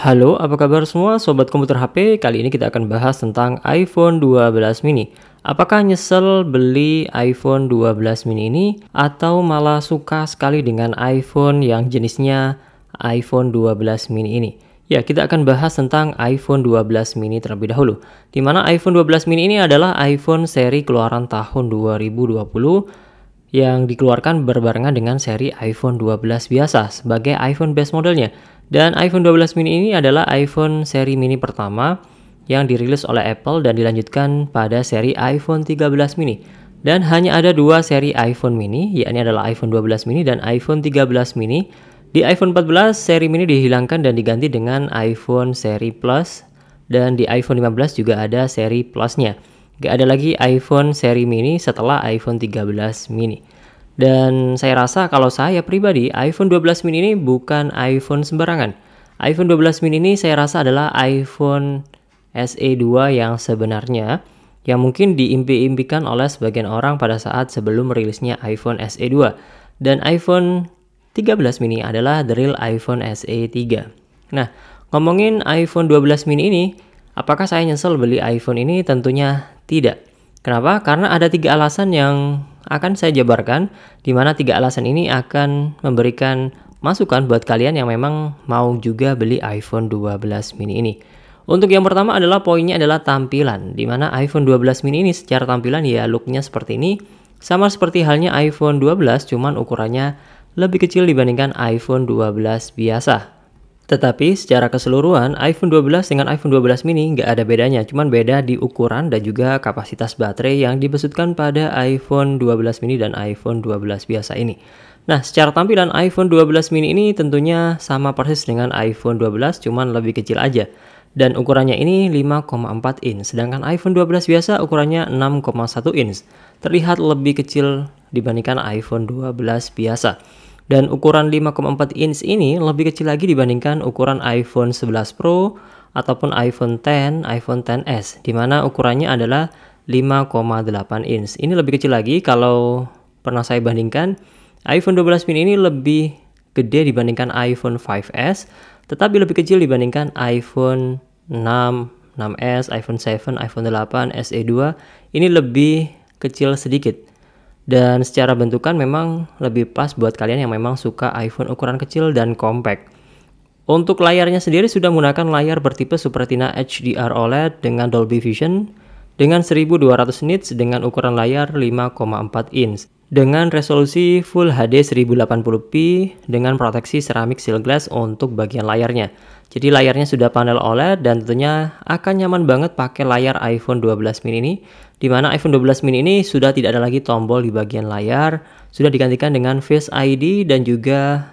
Halo, apa kabar semua sobat komputer HP? Kali ini kita akan bahas tentang iPhone 12 mini. Apakah nyesel beli iPhone 12 mini ini atau malah suka sekali dengan iPhone yang jenisnya iPhone 12 mini ini? Ya, kita akan bahas tentang iPhone 12 mini terlebih dahulu. Di mana iPhone 12 mini ini adalah iPhone seri keluaran tahun 2020 yang dikeluarkan berbarengan dengan seri iPhone 12 biasa sebagai iPhone base modelnya. Dan iPhone 12 mini ini adalah iPhone seri mini pertama yang dirilis oleh Apple dan dilanjutkan pada seri iPhone 13 mini. Dan hanya ada dua seri iPhone mini, yakni adalah iPhone 12 mini dan iPhone 13 mini. Di iPhone 14, seri mini dihilangkan dan diganti dengan iPhone seri Plus. Dan di iPhone 15 juga ada seri Plusnya. Gak ada lagi iPhone seri mini setelah iPhone 13 mini. Dan saya rasa kalau saya pribadi, iPhone 12 mini ini bukan iPhone sembarangan. iPhone 12 mini ini saya rasa adalah iPhone SE 2 yang sebenarnya yang mungkin diimpi-impikan oleh sebagian orang pada saat sebelum rilisnya iPhone SE 2 dan iPhone 13 mini adalah the real iPhone SE 3. Nah, ngomongin iPhone 12 mini ini, apakah saya nyesel beli iPhone ini? Tentunya tidak. Kenapa? Karena ada tiga alasan yang akan saya jabarkan, di mana tiga alasan ini akan memberikan masukan buat kalian yang memang mau juga beli iPhone 12 mini ini. Untuk yang pertama adalah poinnya adalah tampilan, di mana iPhone 12 mini ini secara tampilan ya looknya seperti ini, sama seperti halnya iPhone 12 cuman ukurannya lebih kecil dibandingkan iPhone 12 biasa. Tetapi secara keseluruhan iPhone 12 dengan iPhone 12 mini nggak ada bedanya, cuman beda di ukuran dan juga kapasitas baterai yang dibesutkan pada iPhone 12 mini dan iPhone 12 biasa ini. Nah, secara tampilan iPhone 12 mini ini tentunya sama persis dengan iPhone 12, cuman lebih kecil aja. Dan ukurannya ini 5,4 inch, sedangkan iPhone 12 biasa ukurannya 6,1 inch. Terlihat lebih kecil dibandingkan iPhone 12 biasa. Dan ukuran 5,4 inch ini lebih kecil lagi dibandingkan ukuran iPhone 11 Pro ataupun iPhone 10, iPhone 10s, di mana ukurannya adalah 5,8 inch. Ini lebih kecil lagi kalau pernah saya bandingkan, iPhone 12 mini ini lebih gede dibandingkan iPhone 5s, tetapi lebih kecil dibandingkan iPhone 6, 6s, iPhone 7, iPhone 8, SE2. Ini lebih kecil sedikit. Dan secara bentukan memang lebih pas buat kalian yang memang suka iPhone ukuran kecil dan compact. Untuk layarnya sendiri sudah menggunakan layar bertipe Supratina HDR OLED dengan Dolby Vision dengan 1200 nits dengan ukuran layar 5,4 inch dengan resolusi Full HD 1080p dengan proteksi ceramic seal glass untuk bagian layarnya. Jadi layarnya sudah panel OLED dan tentunya akan nyaman banget pakai layar iPhone 12 mini ini. Dimana iPhone 12 mini ini sudah tidak ada lagi tombol di bagian layar, sudah digantikan dengan Face ID dan juga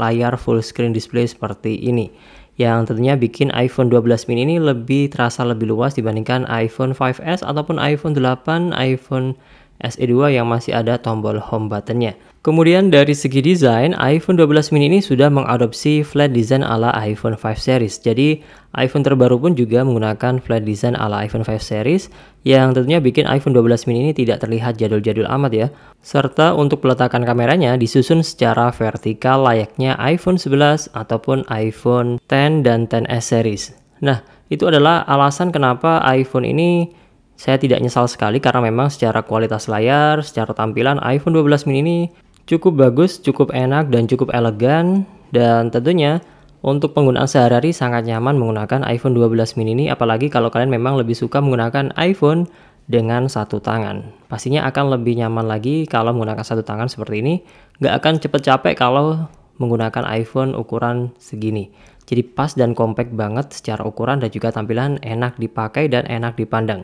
layar full screen display seperti ini. Yang tentunya bikin iPhone 12 mini ini lebih terasa lebih luas dibandingkan iPhone 5S ataupun iPhone 8, iPhone SE2 yang masih ada tombol home buttonnya. Kemudian dari segi desain, iPhone 12 mini ini sudah mengadopsi flat design ala iPhone 5 series. Jadi iPhone terbaru pun juga menggunakan flat design ala iPhone 5 series yang tentunya bikin iPhone 12 mini ini tidak terlihat jadul-jadul amat ya. Serta untuk peletakan kameranya disusun secara vertikal layaknya iPhone 11 ataupun iPhone 10 dan 10s series. Nah, itu adalah alasan kenapa iPhone ini saya tidak nyesal sekali karena memang secara kualitas layar, secara tampilan iPhone 12 mini ini cukup bagus, cukup enak, dan cukup elegan. Dan tentunya untuk penggunaan sehari-hari sangat nyaman menggunakan iPhone 12 mini ini apalagi kalau kalian memang lebih suka menggunakan iPhone dengan satu tangan. Pastinya akan lebih nyaman lagi kalau menggunakan satu tangan seperti ini. Nggak akan cepet capek kalau menggunakan iPhone ukuran segini. Jadi pas dan compact banget secara ukuran dan juga tampilan enak dipakai dan enak dipandang.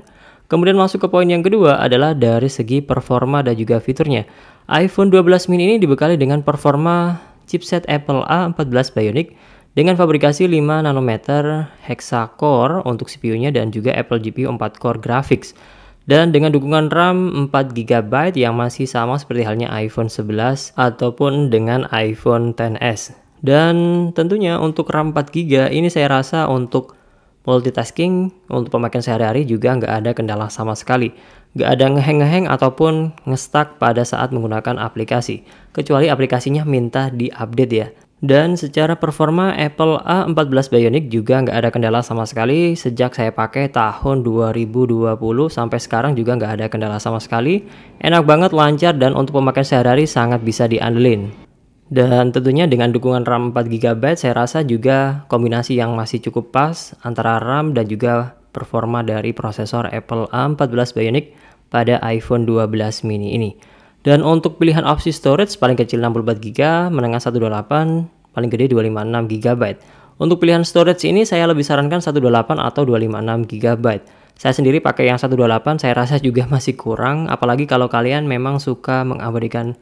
Kemudian masuk ke poin yang kedua adalah dari segi performa dan juga fiturnya. iPhone 12 mini ini dibekali dengan performa chipset Apple A14 Bionic dengan fabrikasi 5 nanometer hexa-core untuk CPU-nya dan juga Apple GPU 4 core graphics. Dan dengan dukungan RAM 4GB yang masih sama seperti halnya iPhone 11 ataupun dengan iPhone XS. Dan tentunya untuk RAM 4GB ini saya rasa untuk multitasking untuk pemakaian sehari-hari juga nggak ada kendala sama sekali. Nggak ada ngeheng-ngeheng ataupun ngestak pada saat menggunakan aplikasi, kecuali aplikasinya minta di-update ya. Dan secara performa Apple A14 Bionic juga nggak ada kendala sama sekali sejak saya pakai tahun 2020 sampai sekarang juga nggak ada kendala sama sekali. Enak banget, lancar, dan untuk pemakaian sehari-hari sangat bisa diandelin. Dan tentunya dengan dukungan RAM 4GB saya rasa juga kombinasi yang masih cukup pas antara RAM dan juga performa dari prosesor Apple A14 Bionic pada iPhone 12 mini ini. Dan untuk pilihan opsi storage paling kecil 64GB, menengah 128, paling gede 256GB. Untuk pilihan storage ini saya lebih sarankan 128 atau 256GB. Saya sendiri pakai yang 128, saya rasa juga masih kurang, apalagi kalau kalian memang suka mengabadikan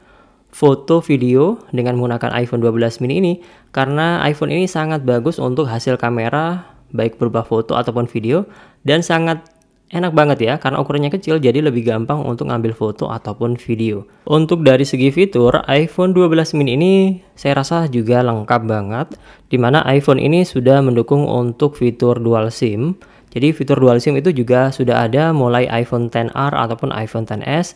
foto video dengan menggunakan iPhone 12 mini ini karena iPhone ini sangat bagus untuk hasil kamera baik berupa foto ataupun video dan sangat enak banget ya karena ukurannya kecil jadi lebih gampang untuk ngambil foto ataupun video. Untuk dari segi fitur iPhone 12 mini ini saya rasa juga lengkap banget dimana iPhone ini sudah mendukung untuk fitur dual SIM. Jadi fitur dual SIM itu juga sudah ada mulai iPhone 10R ataupun iPhone 10s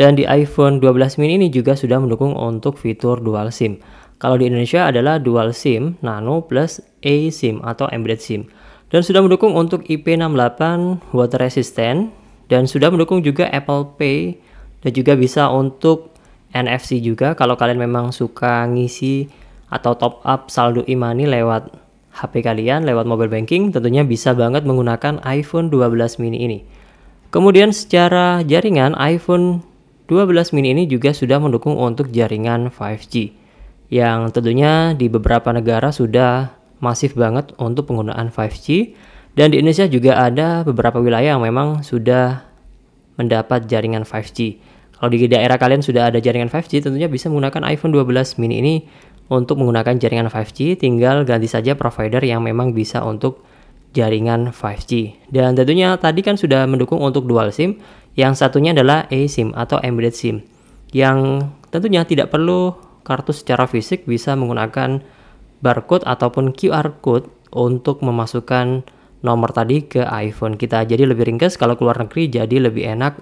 dan di iPhone 12 mini ini juga sudah mendukung untuk fitur dual SIM. Kalau di Indonesia adalah dual SIM, Nano plus eSIM atau embedded SIM. Dan sudah mendukung untuk IP68 water resistant dan sudah mendukung juga Apple Pay dan juga bisa untuk NFC juga kalau kalian memang suka ngisi atau top up saldo e-money lewat HP kalian lewat mobile banking tentunya bisa banget menggunakan iPhone 12 mini ini. Kemudian secara jaringan iPhone 12 mini ini juga sudah mendukung untuk jaringan 5G yang tentunya di beberapa negara sudah masif banget untuk penggunaan 5G dan di Indonesia juga ada beberapa wilayah yang memang sudah mendapat jaringan 5G. Kalau di daerah kalian sudah ada jaringan 5G tentunya bisa menggunakan iPhone 12 mini ini untuk menggunakan jaringan 5G tinggal ganti saja provider yang memang bisa untuk jaringan 5G. Dan tentunya tadi kan sudah mendukung untuk dual SIM yang satunya adalah eSIM atau embedded SIM yang tentunya tidak perlu kartu secara fisik bisa menggunakan barcode ataupun QR code untuk memasukkan nomor tadi ke iPhone kita. Jadi lebih ringkas kalau keluar negeri jadi lebih enak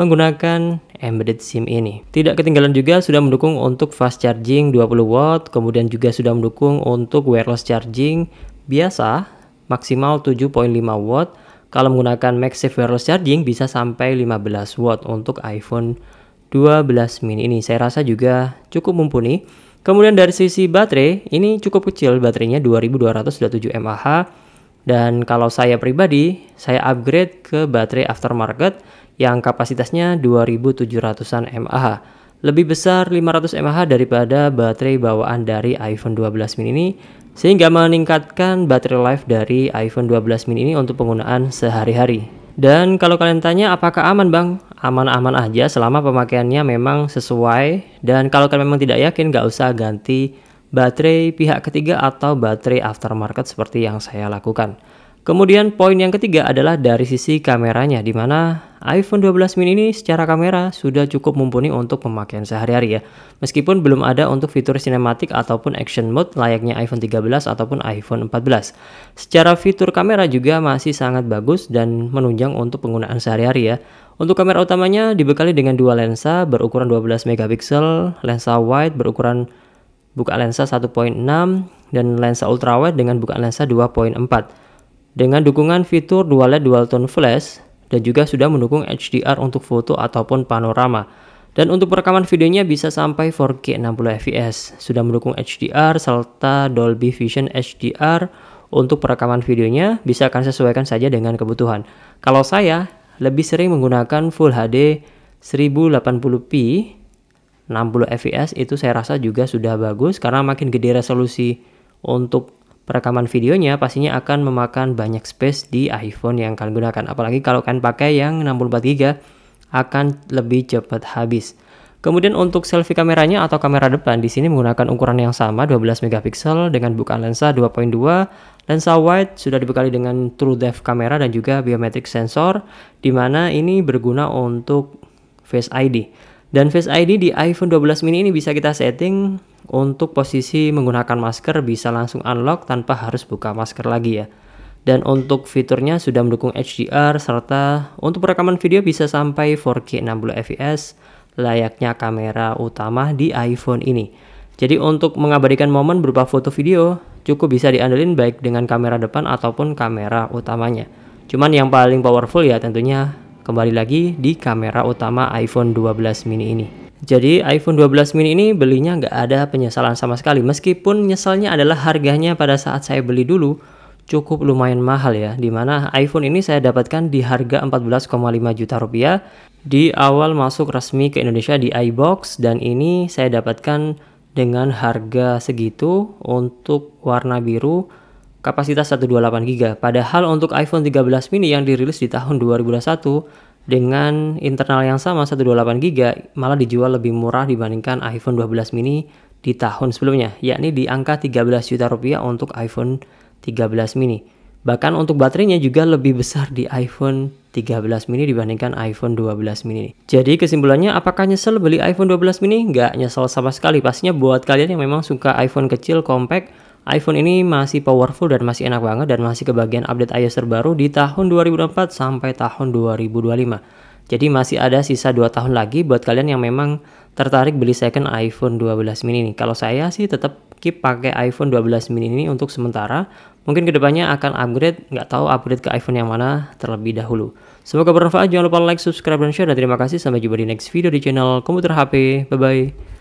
menggunakan embedded SIM ini. Tidak ketinggalan juga sudah mendukung untuk fast charging 20 watt, kemudian juga sudah mendukung untuk wireless charging biasa maksimal 7.5 watt kalau menggunakan MagSafe wireless charging bisa sampai 15 watt untuk iPhone 12 mini ini. Saya rasa juga cukup mumpuni. Kemudian dari sisi baterai, ini cukup kecil baterainya 2227 mAh. Dan kalau saya pribadi, saya upgrade ke baterai aftermarket yang kapasitasnya 2700-an mAh lebih besar 500 mAh daripada baterai bawaan dari iPhone 12 mini ini sehingga meningkatkan battery life dari iPhone 12 mini ini untuk penggunaan sehari-hari. Dan kalau kalian tanya apakah aman bang? Aman-aman aja selama pemakaiannya memang sesuai dan kalau kalian memang tidak yakin nggak usah ganti baterai pihak ketiga atau baterai aftermarket seperti yang saya lakukan. Kemudian poin yang ketiga adalah dari sisi kameranya di mana iPhone 12 mini ini secara kamera sudah cukup mumpuni untuk pemakaian sehari-hari ya. Meskipun belum ada untuk fitur cinematic ataupun action mode layaknya iPhone 13 ataupun iPhone 14. Secara fitur kamera juga masih sangat bagus dan menunjang untuk penggunaan sehari-hari ya. Untuk kamera utamanya dibekali dengan dua lensa berukuran 12 megapiksel, lensa wide berukuran buka lensa 1.6 dan lensa ultrawide dengan buka lensa 2.4 dengan dukungan fitur dual LED dual tone flash dan juga sudah mendukung HDR untuk foto ataupun panorama. Dan untuk perekaman videonya bisa sampai 4K 60 fps. Sudah mendukung HDR serta Dolby Vision HDR untuk perekaman videonya bisa akan sesuaikan saja dengan kebutuhan. Kalau saya lebih sering menggunakan Full HD 1080p 60 fps itu saya rasa juga sudah bagus karena makin gede resolusi untuk perekaman videonya pastinya akan memakan banyak space di iPhone yang kalian gunakan. Apalagi kalau kalian pakai yang 64 GB akan lebih cepat habis. Kemudian untuk selfie kameranya atau kamera depan di sini menggunakan ukuran yang sama 12 megapiksel dengan bukaan lensa 2.2, lensa wide sudah dibekali dengan true depth kamera dan juga biometric sensor dimana ini berguna untuk Face ID. Dan Face ID di iPhone 12 mini ini bisa kita setting untuk posisi menggunakan masker bisa langsung unlock tanpa harus buka masker lagi ya. Dan untuk fiturnya sudah mendukung HDR serta untuk perekaman video bisa sampai 4K 60 fps layaknya kamera utama di iPhone ini. Jadi untuk mengabadikan momen berupa foto video cukup bisa diandelin baik dengan kamera depan ataupun kamera utamanya. Cuman yang paling powerful ya tentunya kembali lagi di kamera utama iPhone 12 mini ini. Jadi iPhone 12 mini ini belinya nggak ada penyesalan sama sekali meskipun nyesalnya adalah harganya pada saat saya beli dulu cukup lumayan mahal ya dimana iPhone ini saya dapatkan di harga 14,5 juta rupiah di awal masuk resmi ke Indonesia di iBox dan ini saya dapatkan dengan harga segitu untuk warna biru kapasitas 128 GB. Padahal untuk iPhone 13 mini yang dirilis di tahun 2021 dengan internal yang sama 128 GB malah dijual lebih murah dibandingkan iPhone 12 mini di tahun sebelumnya, yakni di angka 13 juta rupiah untuk iPhone 13 mini. Bahkan untuk baterainya juga lebih besar di iPhone 13 mini dibandingkan iPhone 12 mini. Jadi kesimpulannya apakah nyesel beli iPhone 12 mini? Nggak nyesel sama sekali. Pastinya buat kalian yang memang suka iPhone kecil, compact, iPhone ini masih powerful dan masih enak banget dan masih kebagian update iOS terbaru di tahun 2004 sampai tahun 2025. Jadi masih ada sisa 2 tahun lagi buat kalian yang memang tertarik beli second iPhone 12 mini ini. Kalau saya sih tetap keep pakai iPhone 12 mini ini untuk sementara. Mungkin kedepannya akan upgrade, nggak tahu upgrade ke iPhone yang mana terlebih dahulu. Semoga bermanfaat, jangan lupa like, subscribe, dan share. Dan terima kasih, sampai jumpa di next video di channel Komputer HP. Bye-bye.